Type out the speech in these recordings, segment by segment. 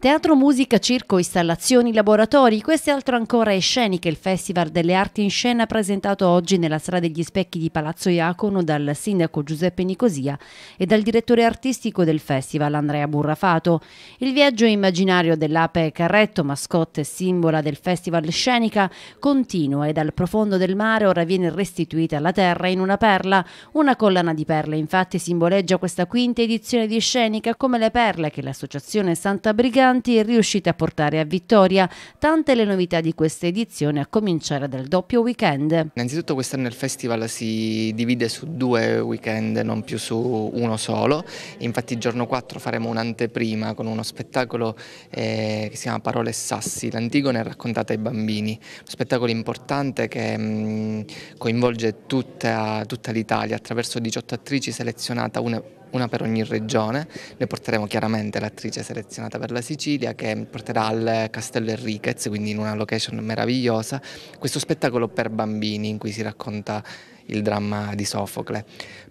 Teatro, musica, circo, installazioni, laboratori, questo altro ancora è Sceniche, il Festival delle Arti in Scena presentato oggi nella Strada degli Specchi di Palazzo Iacono dal sindaco Giuseppe Nicosia e dal direttore artistico del festival Andrea Burrafato. Il viaggio immaginario dell'ape Carretto, mascotte e simbola del Festival Scenica, continua e dal profondo del mare ora viene restituita alla terra in una perla. Una collana di perle infatti simboleggia questa quinta edizione di Scenica come le perle che l'associazione Santa Brigata importanti riuscite a portare a vittoria. Tante le novità di questa edizione, a cominciare dal doppio weekend. Innanzitutto quest'anno il festival si divide su due weekend, non più su uno solo. Infatti giorno 4 faremo un'anteprima con uno spettacolo eh, che si chiama Parole e Sassi, l'Antigone raccontata ai bambini. Uno spettacolo importante che mh, mm, coinvolge tutta, tutta l'Italia attraverso 18 attrici selezionate una una per ogni regione, ne porteremo chiaramente l'attrice selezionata per la Sicilia che porterà al Castello Enriquez, quindi in una location meravigliosa, questo spettacolo per bambini in cui si racconta il dramma di Sofocle.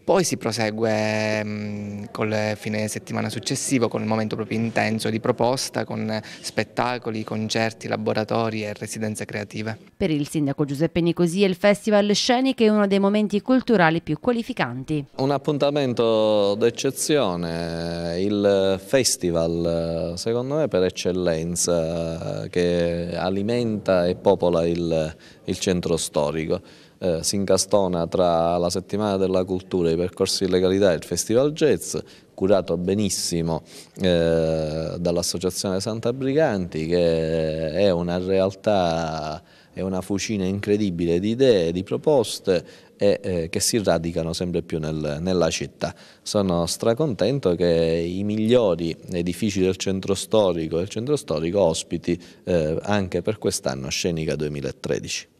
Poi si prosegue mh, mm, col fine settimana successivo, con il momento proprio intenso di proposta, con spettacoli, concerti, laboratori e residenze creative. Per il sindaco Giuseppe Nicosia il Festival Scenic è uno dei momenti culturali più qualificanti. Un appuntamento d'eccezione, il festival secondo me per eccellenza che alimenta e popola il, il centro storico eh, si incastona tra la settimana della cultura, i percorsi di legalità e il Festival Jazz, curato benissimo eh, dall'Associazione Santa Briganti, che è una realtà, è una fucina incredibile di idee, di proposte e eh, che si radicano sempre più nel, nella città. Sono stracontento che i migliori edifici del centro storico, del centro storico ospiti eh, anche per quest'anno Scenica 2013.